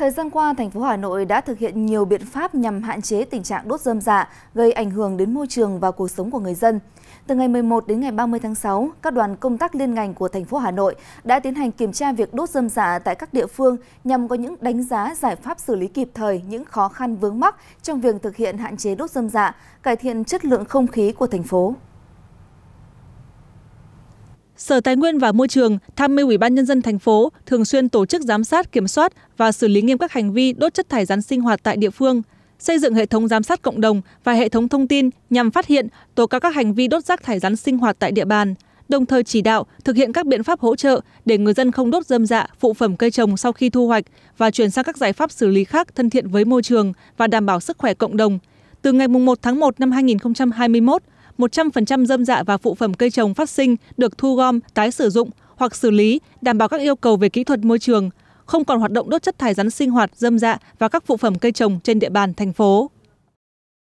Thời gian qua, thành phố Hà Nội đã thực hiện nhiều biện pháp nhằm hạn chế tình trạng đốt dơm dạ gây ảnh hưởng đến môi trường và cuộc sống của người dân. Từ ngày 11 đến ngày 30 tháng 6, các đoàn công tác liên ngành của thành phố Hà Nội đã tiến hành kiểm tra việc đốt dơm dạ tại các địa phương nhằm có những đánh giá giải pháp xử lý kịp thời những khó khăn vướng mắc trong việc thực hiện hạn chế đốt dơm dạ, cải thiện chất lượng không khí của thành phố sở tài nguyên và môi trường tham mưu ủy ban nhân dân thành phố thường xuyên tổ chức giám sát kiểm soát và xử lý nghiêm các hành vi đốt chất thải rắn sinh hoạt tại địa phương xây dựng hệ thống giám sát cộng đồng và hệ thống thông tin nhằm phát hiện tố cáo các hành vi đốt rác thải rắn sinh hoạt tại địa bàn đồng thời chỉ đạo thực hiện các biện pháp hỗ trợ để người dân không đốt dơm dạ phụ phẩm cây trồng sau khi thu hoạch và chuyển sang các giải pháp xử lý khác thân thiện với môi trường và đảm bảo sức khỏe cộng đồng từ ngày 1 tháng 1 năm 2021 100% dơm dạ và phụ phẩm cây trồng phát sinh được thu gom, tái sử dụng hoặc xử lý đảm bảo các yêu cầu về kỹ thuật môi trường, không còn hoạt động đốt chất thải rắn sinh hoạt, dơm dạ và các phụ phẩm cây trồng trên địa bàn thành phố.